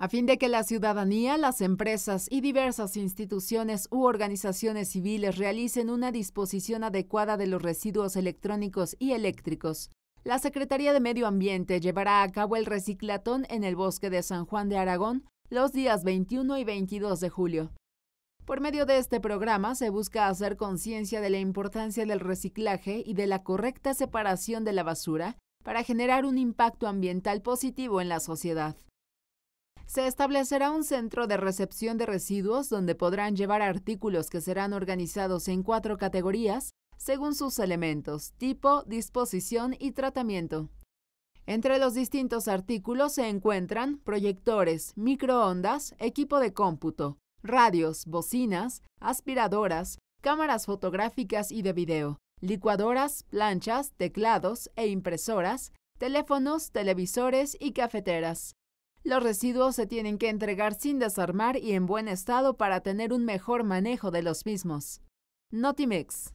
a fin de que la ciudadanía, las empresas y diversas instituciones u organizaciones civiles realicen una disposición adecuada de los residuos electrónicos y eléctricos. La Secretaría de Medio Ambiente llevará a cabo el reciclatón en el bosque de San Juan de Aragón los días 21 y 22 de julio. Por medio de este programa se busca hacer conciencia de la importancia del reciclaje y de la correcta separación de la basura para generar un impacto ambiental positivo en la sociedad se establecerá un centro de recepción de residuos donde podrán llevar artículos que serán organizados en cuatro categorías según sus elementos, tipo, disposición y tratamiento. Entre los distintos artículos se encuentran proyectores, microondas, equipo de cómputo, radios, bocinas, aspiradoras, cámaras fotográficas y de video, licuadoras, planchas, teclados e impresoras, teléfonos, televisores y cafeteras. Los residuos se tienen que entregar sin desarmar y en buen estado para tener un mejor manejo de los mismos. Notimex.